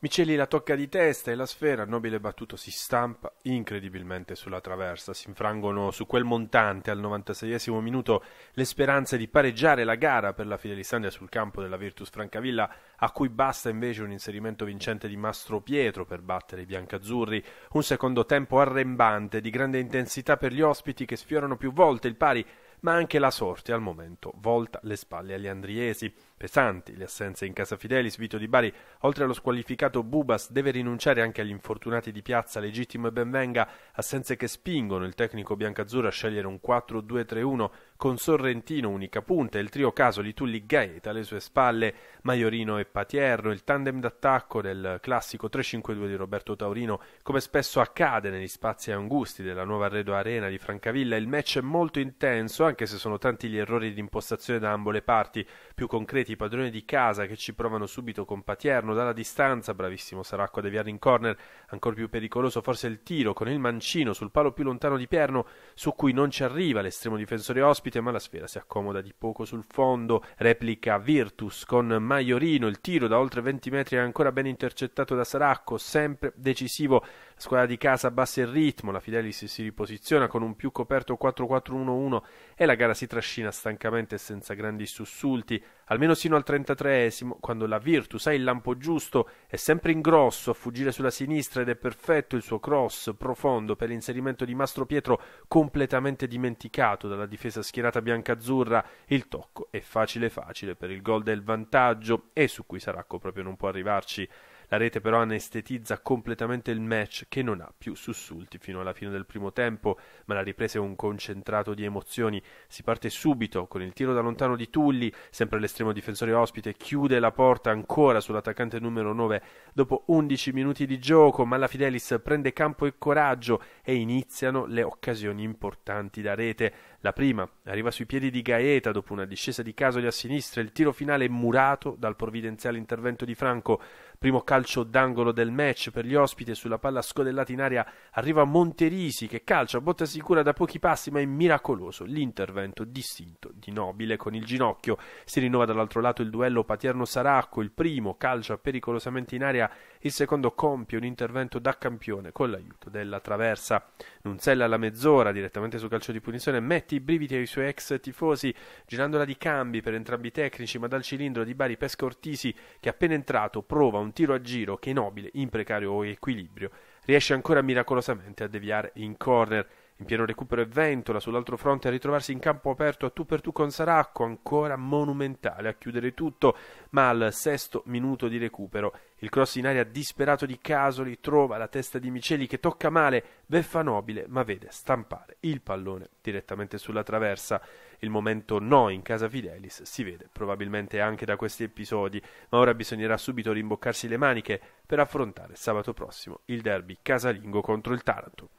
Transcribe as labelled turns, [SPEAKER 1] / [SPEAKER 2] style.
[SPEAKER 1] Miceli la tocca di testa e la sfera, nobile battuto, si stampa incredibilmente sulla traversa. Si infrangono su quel montante al 96esimo minuto le speranze di pareggiare la gara per la Fidelisandria sul campo della Virtus Francavilla, a cui basta invece un inserimento vincente di Mastro Pietro per battere i biancazzurri. Un secondo tempo arrembante, di grande intensità per gli ospiti che sfiorano più volte il pari ma anche la sorte al momento volta le spalle agli andriesi. Pesanti le assenze in casa Fidelis, Vito Di Bari, oltre allo squalificato Bubas, deve rinunciare anche agli infortunati di piazza, legittimo e benvenga, assenze che spingono il tecnico biancazzurro a scegliere un 4-2-3-1 con Sorrentino unica punta, il trio Casoli, Tulli, Gaeta, alle sue spalle Maiorino e Patierno, il tandem d'attacco del classico 3-5-2 di Roberto Taurino, come spesso accade negli spazi angusti della nuova Arredo Arena di Francavilla, il match è molto intenso anche se sono tanti gli errori di impostazione da ambo le parti, più concreti i padroni di casa che ci provano subito con Patierno dalla distanza, bravissimo Saracco a deviare in corner, ancora più pericoloso forse il tiro con il mancino sul palo più lontano di Pierno su cui non ci arriva l'estremo difensore ospite ospite, ma la sfera si accomoda di poco sul fondo. Replica Virtus con Maiorino. Il tiro da oltre 20 metri è ancora ben intercettato da Saracco, sempre decisivo. La squadra di casa abbassa il ritmo, la Fidelis si riposiziona con un più coperto 4-4-1-1 e la gara si trascina stancamente e senza grandi sussulti, almeno sino al 33esimo, quando la Virtus ha il lampo giusto, è sempre in grosso a fuggire sulla sinistra ed è perfetto il suo cross profondo per l'inserimento di Mastro Pietro completamente dimenticato dalla difesa schierata biancazzurra. Il tocco è facile facile per il gol del vantaggio e su cui Saracco proprio non può arrivarci. La rete però anestetizza completamente il match che non ha più sussulti fino alla fine del primo tempo, ma la ripresa è un concentrato di emozioni. Si parte subito con il tiro da lontano di Tulli, sempre l'estremo difensore ospite, chiude la porta ancora sull'attaccante numero 9 dopo 11 minuti di gioco, ma la Fidelis prende campo e coraggio e iniziano le occasioni importanti da rete. La prima arriva sui piedi di Gaeta dopo una discesa di Casoli a sinistra, il tiro finale è murato dal provvidenziale intervento di Franco. Primo caso calcio d'angolo del match per gli ospiti sulla palla scodellata in aria arriva Monterisi che calcia botta sicura da pochi passi ma è miracoloso l'intervento distinto di Nobile con il ginocchio si rinnova dall'altro lato il duello paterno saracco il primo calcia pericolosamente in aria il secondo compie un intervento da campione con l'aiuto della traversa Nunzella alla mezz'ora direttamente sul calcio di punizione mette i brividi ai suoi ex tifosi girandola di cambi per entrambi i tecnici ma dal cilindro di Bari Ortisi che appena entrato prova un tiro a giro che Nobile, in precario equilibrio, riesce ancora miracolosamente a deviare in corner in pieno recupero e Ventola sull'altro fronte a ritrovarsi in campo aperto a tu per tu con Saracco, ancora monumentale a chiudere tutto, ma al sesto minuto di recupero il cross in aria disperato di Casoli trova la testa di Miceli che tocca male, beffa nobile, ma vede stampare il pallone direttamente sulla traversa. Il momento no in casa Fidelis si vede probabilmente anche da questi episodi, ma ora bisognerà subito rimboccarsi le maniche per affrontare sabato prossimo il derby casalingo contro il Taranto.